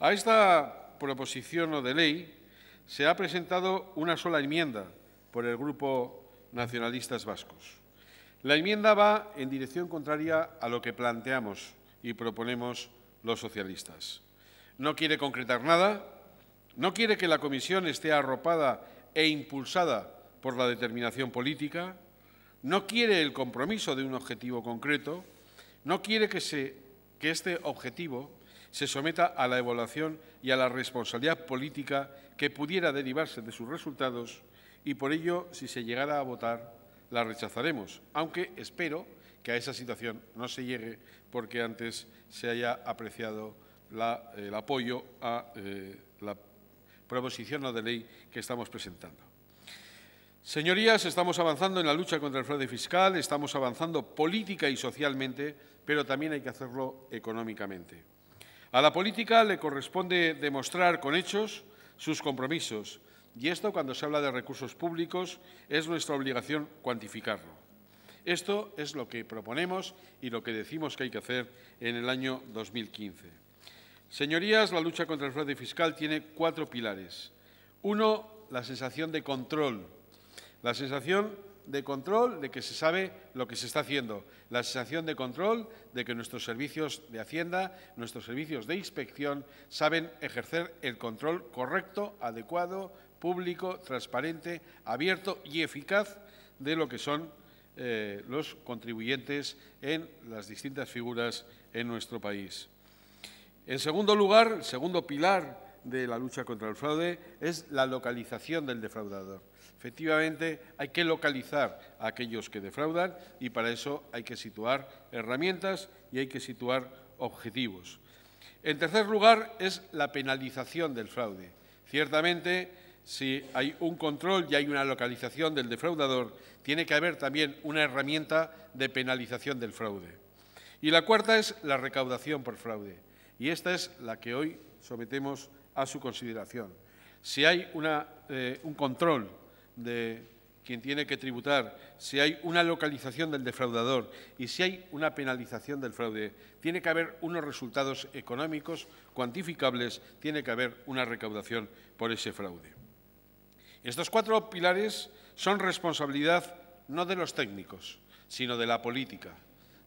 A esta proposición o de ley se ha presentado una sola enmienda por el Grupo Nacionalistas Vascos. La enmienda va en dirección contraria a lo que planteamos y proponemos los socialistas. No quiere concretar nada, no quiere que la Comisión esté arropada e impulsada por la determinación política, no quiere el compromiso de un objetivo concreto, no quiere que, que este objetivo se someta a la evaluación y a la responsabilidad política que pudiera derivarse de sus resultados y por ello, si se llegara a votar, la rechazaremos, aunque espero que a esa situación no se llegue porque antes se haya apreciado el apoyo a eh, la proposición o de ley que estamos presentando. Señorías, estamos avanzando en la lucha contra el fraude fiscal, estamos avanzando política y socialmente, pero también hay que hacerlo económicamente. A la política le corresponde demostrar con hechos sus compromisos y esto, cuando se habla de recursos públicos, es nuestra obligación cuantificarlo. Esto es lo que proponemos y lo que decimos que hay que hacer en el año 2015. Señorías, la lucha contra el fraude fiscal tiene cuatro pilares. Uno, la sensación de control, la sensación de control de que se sabe lo que se está haciendo, la sensación de control de que nuestros servicios de Hacienda, nuestros servicios de inspección saben ejercer el control correcto, adecuado, público, transparente, abierto y eficaz de lo que son eh, los contribuyentes en las distintas figuras en nuestro país. En segundo lugar, el segundo pilar de la lucha contra el fraude es la localización del defraudador. Efectivamente, hay que localizar a aquellos que defraudan y para eso hay que situar herramientas y hay que situar objetivos. En tercer lugar, es la penalización del fraude. Ciertamente, si hay un control y hay una localización del defraudador, tiene que haber también una herramienta de penalización del fraude. Y la cuarta es la recaudación por fraude. Y esta es la que hoy sometemos a su consideración. Si hay eh, un control de quien tiene que tributar, si hay una localización del defraudador y si hay una penalización del fraude, tiene que haber unos resultados económicos cuantificables, tiene que haber una recaudación por ese fraude. Estos cuatro pilares son responsabilidad no de los técnicos, sino de la política,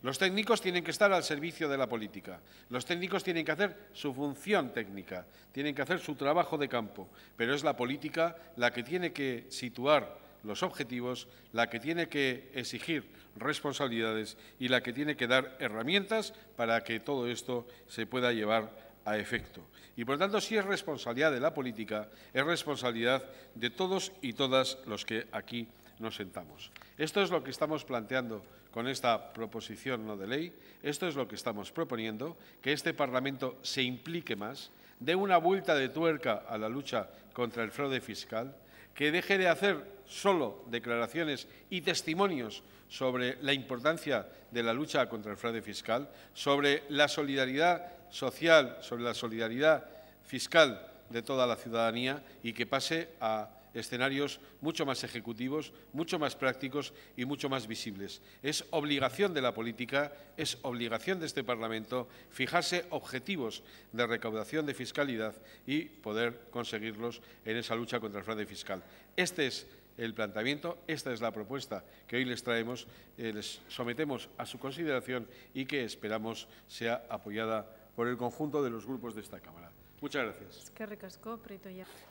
los técnicos tienen que estar al servicio de la política. Los técnicos tienen que hacer su función técnica, tienen que hacer su trabajo de campo, pero es la política la que tiene que situar los objetivos, la que tiene que exigir responsabilidades y la que tiene que dar herramientas para que todo esto se pueda llevar a efecto. Y por lo tanto, si es responsabilidad de la política, es responsabilidad de todos y todas los que aquí nos sentamos. Esto es lo que estamos planteando con esta proposición no de ley, esto es lo que estamos proponiendo, que este Parlamento se implique más, dé una vuelta de tuerca a la lucha contra el fraude fiscal, que deje de hacer solo declaraciones y testimonios sobre la importancia de la lucha contra el fraude fiscal, sobre la solidaridad social, sobre la solidaridad fiscal de toda la ciudadanía y que pase a escenarios mucho más ejecutivos, mucho más prácticos y mucho más visibles. Es obligación de la política, es obligación de este Parlamento fijarse objetivos de recaudación de fiscalidad y poder conseguirlos en esa lucha contra el fraude fiscal. Este es el planteamiento, esta es la propuesta que hoy les traemos, eh, les sometemos a su consideración y que esperamos sea apoyada por el conjunto de los grupos de esta Cámara. Muchas gracias.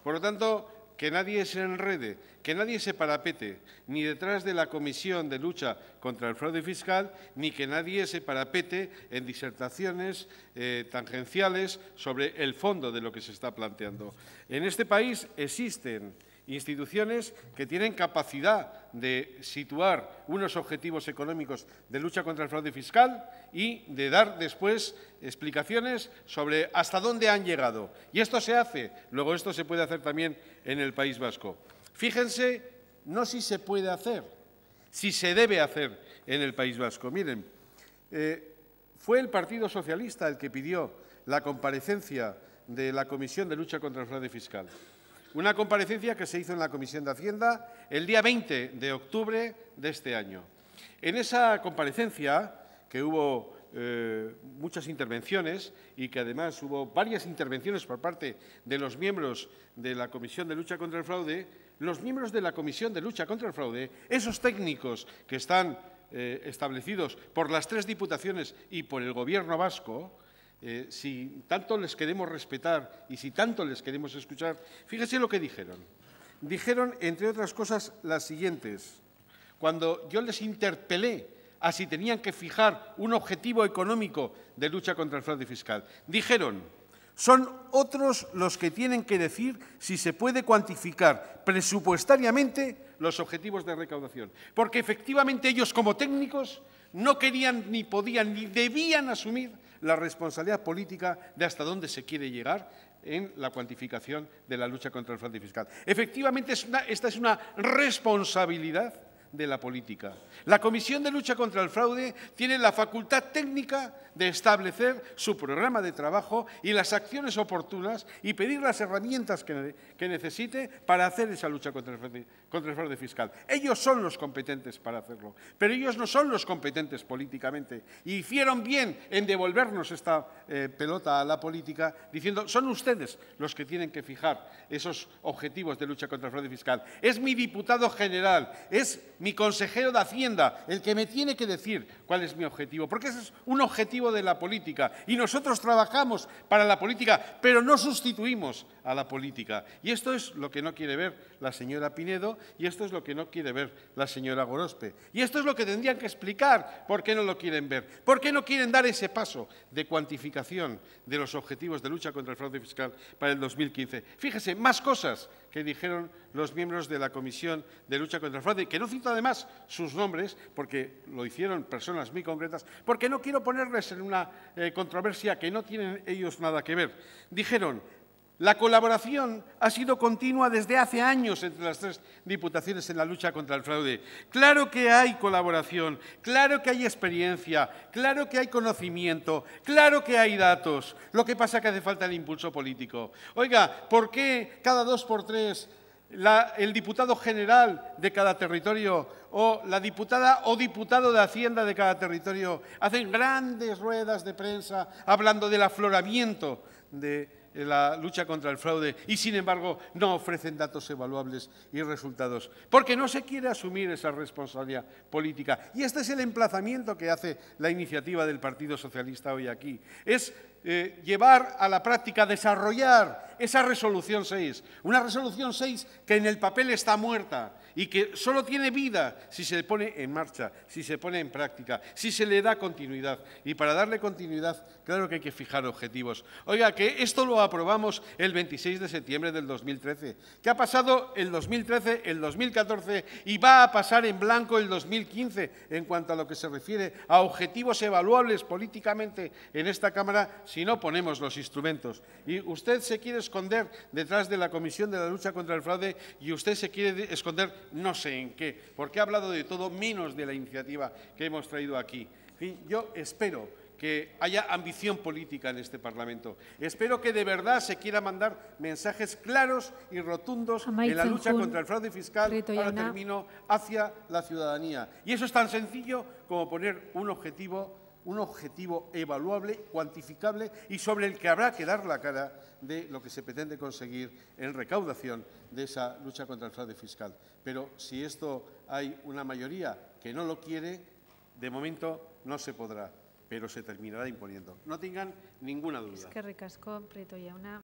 Por lo tanto, que nadie se enrede, que nadie se parapete, ni detrás de la Comisión de Lucha contra el Fraude Fiscal, ni que nadie se parapete en disertaciones eh, tangenciales sobre el fondo de lo que se está planteando. En este país existen instituciones que tienen capacidad de situar unos objetivos económicos de lucha contra el fraude fiscal y de dar después explicaciones sobre hasta dónde han llegado. Y esto se hace, luego esto se puede hacer también en el País Vasco. Fíjense, no si se puede hacer, si se debe hacer en el País Vasco. Miren, eh, fue el Partido Socialista el que pidió la comparecencia de la Comisión de Lucha contra el Fraude Fiscal. Una comparecencia que se hizo en la Comisión de Hacienda el día 20 de octubre de este año. En esa comparecencia, que hubo eh, muchas intervenciones y que además hubo varias intervenciones por parte de los miembros de la Comisión de Lucha contra el Fraude, los miembros de la Comisión de Lucha contra el Fraude, esos técnicos que están eh, establecidos por las tres diputaciones y por el Gobierno vasco, eh, si tanto les queremos respetar y si tanto les queremos escuchar, fíjese lo que dijeron. Dijeron, entre otras cosas, las siguientes. Cuando yo les interpelé a si tenían que fijar un objetivo económico de lucha contra el fraude fiscal, dijeron, son otros los que tienen que decir si se puede cuantificar presupuestariamente los objetivos de recaudación. Porque efectivamente ellos como técnicos no querían ni podían ni debían asumir la responsabilidad política de hasta dónde se quiere llegar en la cuantificación de la lucha contra el fraude fiscal. Efectivamente, esta es una responsabilidad de la política. La Comisión de Lucha contra el Fraude tiene la facultad técnica de establecer su programa de trabajo y las acciones oportunas y pedir las herramientas que, necesite para hacer esa lucha contra el, fraude, fiscal. Ellos son los competentes para hacerlo, pero ellos no son los competentes políticamente. Y hicieron bien en devolvernos esta eh, pelota a la política diciendo, son ustedes los que tienen que fijar esos objetivos de lucha contra el fraude fiscal. Es mi diputado general, es mi consejero de Hacienda, el que me tiene que decir cuál es mi objetivo, porque ese es un objetivo de la política. Y nosotros trabajamos para la política, pero no sustituimos a la política. Y esto es lo que no quiere ver la señora Pinedo y esto es lo que no quiere ver la señora Gorospe. Y esto es lo que tendrían que explicar por qué no lo quieren ver, por qué no quieren dar ese paso de cuantificación de los objetivos de lucha contra el fraude fiscal para el 2015. Fíjese, más cosas que dijeron los miembros de la Comisión de Lucha contra el Fraude, que no cito además sus nombres, porque lo hicieron personas muy concretas, porque no quiero ponerles en una eh, controversia que no tienen ellos nada que ver. Dijeron, la colaboración ha sido continua desde hace años entre las tres diputaciones en la lucha contra el fraude. Claro que hay colaboración, claro que hay experiencia, claro que hay conocimiento, claro que hay datos. Lo que pasa es que hace falta el impulso político. Oiga, ¿por qué cada dos por tres el diputado general de cada territorio o la diputada o diputado de Hacienda de cada territorio hacen grandes ruedas de prensa hablando del afloramiento de la lucha contra el fraude y sin embargo no ofrecen datos evaluables y resultados, porque no se quiere asumir esa responsabilidad política. Y este es el emplazamiento que hace la iniciativa del Partido Socialista hoy aquí. Es eh, llevar a la práctica, desarrollar esa resolución 6, una resolución 6 que en el papel está muerta, y que solo tiene vida si se pone en marcha, si se pone en práctica, si se le da continuidad. Y para darle continuidad, claro que hay que fijar objetivos. Oiga, que esto lo aprobamos el 26 de septiembre del 2013. ¿Qué ha pasado el 2013, el 2014 y va a pasar en blanco el 2015 en cuanto a lo que se refiere a objetivos evaluables políticamente en esta Cámara si no ponemos los instrumentos? Y usted se quiere esconder detrás de la Comisión de la Lucha contra el Fraude y usted se quiere esconder no sé en qué, porque ha hablado de todo menos de la iniciativa que hemos traído aquí. yo espero que haya ambición política en este Parlamento. Espero que de verdad se quiera mandar mensajes claros y rotundos en la lucha contra el fraude fiscal, ahora hacia la ciudadanía. Y eso es tan sencillo como poner un objetivo un objetivo evaluable, cuantificable y sobre el que habrá que dar la cara de lo que se pretende conseguir en recaudación de esa lucha contra el fraude fiscal. Pero si esto hay una mayoría que no lo quiere, de momento no se podrá, pero se terminará imponiendo. No tengan ninguna duda. Es que Prieto, ya una...